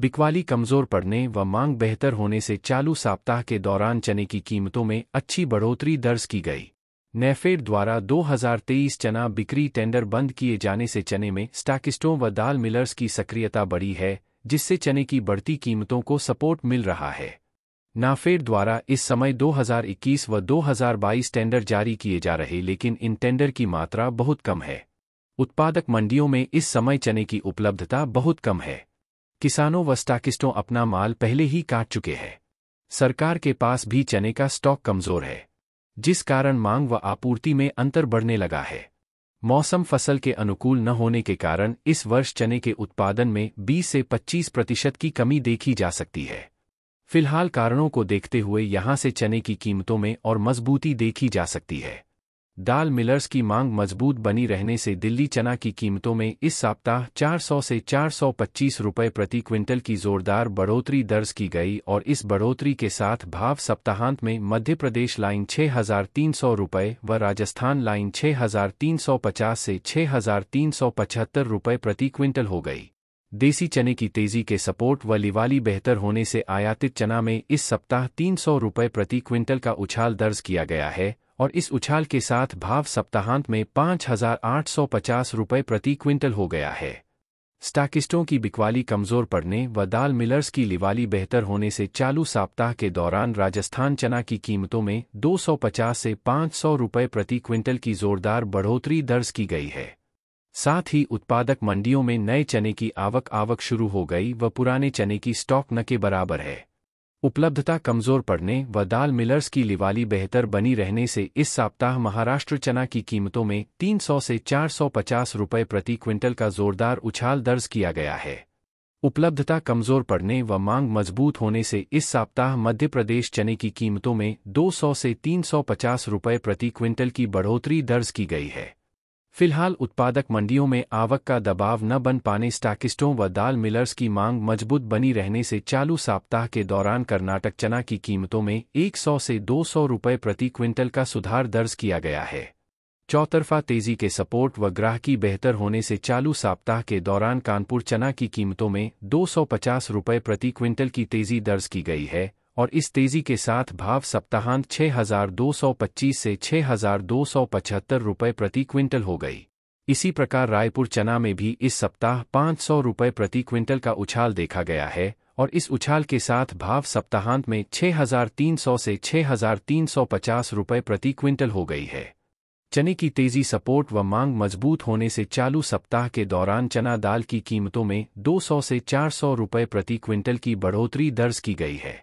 बिकवाली कमजोर पड़ने व मांग बेहतर होने से चालू सप्ताह के दौरान चने की कीमतों में अच्छी बढ़ोतरी दर्ज की गई नेफेड द्वारा 2023 चना बिक्री टेंडर बंद किए जाने से चने में स्टाकिस्टों व दाल मिलर्स की सक्रियता बढ़ी है जिससे चने की बढ़ती कीमतों को सपोर्ट मिल रहा है नाफेड द्वारा इस समय 2021 व 2022 टेंडर जारी किए जा रहे लेकिन इन टेंडर की मात्रा बहुत कम है उत्पादक मंडियों में इस समय चने की उपलब्धता बहुत कम है किसानों व स्टाकिस्टों अपना माल पहले ही काट चुके हैं सरकार के पास भी चने का स्टॉक कमजोर है जिस कारण मांग व आपूर्ति में अंतर बढ़ने लगा है मौसम फसल के अनुकूल न होने के कारण इस वर्ष चने के उत्पादन में 20 से 25 प्रतिशत की कमी देखी जा सकती है फिलहाल कारणों को देखते हुए यहां से चने की कीमतों में और मजबूती देखी जा सकती है दाल मिलर्स की मांग मजबूत बनी रहने से दिल्ली चना की कीमतों में इस सप्ताह 400 से 425 रुपए प्रति क्विंटल की जोरदार बढ़ोतरी दर्ज की गई और इस बढ़ोतरी के साथ भाव सप्ताहांत में मध्य प्रदेश लाइन 6,300 रुपए व राजस्थान लाइन 6,350 से 6,375 रुपए प्रति क्विंटल हो गई देसी चने की तेजी के सपोर्ट व लिवाली बेहतर होने से आयातित चना में इस सप्ताह 300 रुपए प्रति क्विंटल का उछाल दर्ज किया गया है और इस उछाल के साथ भाव सप्ताहांत में पाँच हजार आठ सौ पचास रुपये प्रति क्विंटल हो गया है स्टाकिस्टों की बिकवाली कमजोर पड़ने व दाल मिलर्स की लिवाली बेहतर होने से चालू सप्ताह के दौरान राजस्थान चना की कीमतों में 250 से 500 रुपए प्रति क्विंटल की जोरदार बढ़ोतरी दर्ज की गई है साथ ही उत्पादक मंडियों में नए चने की आवक आवक शुरू हो गई व पुराने चने की स्टॉक न के बराबर है उपलब्धता कमजोर पड़ने व दाल मिलर्स की लिवाली बेहतर बनी रहने से इस सप्ताह महाराष्ट्र चना की कीमतों में 300 से 450 रुपए प्रति क्विंटल का जोरदार उछाल दर्ज किया गया है उपलब्धता कमजोर पड़ने व मांग मजबूत होने से इस सप्ताह मध्य प्रदेश चने की कीमतों में 200 से 350 रुपए प्रति क्विंटल की बढ़ोतरी दर्ज की गई है फिलहाल उत्पादक मंडियों में आवक का दबाव न बन पाने स्टाकिस्टों व दाल मिलर्स की मांग मजबूत बनी रहने से चालू सप्ताह के दौरान कर्नाटक चना की कीमतों में 100 से 200 रुपये प्रति क्विंटल का सुधार दर्ज किया गया है चौतरफा तेजी के सपोर्ट व ग्राह की बेहतर होने से चालू सप्ताह के दौरान कानपुर चना की कीमतों में दो रुपये प्रति क्विंटल की तेजी दर्ज की गई है और इस तेजी के साथ भाव सप्ताहांत 6,225 से 6,275 रुपये प्रति क्विंटल हो गई इसी प्रकार रायपुर चना में भी इस सप्ताह 500 सौ रुपये प्रति क्विंटल का उछाल देखा गया है और इस उछाल के साथ भाव सप्ताहांत में 6,300 से 6,350 रुपये प्रति क्विंटल हो गई है चने की तेजी सपोर्ट व मांग मजबूत होने से चालू सप्ताह के दौरान चना दाल की कीमतों में 200 से 400 रुपये प्रति क्विंटल की बढ़ोतरी दर्ज की गई है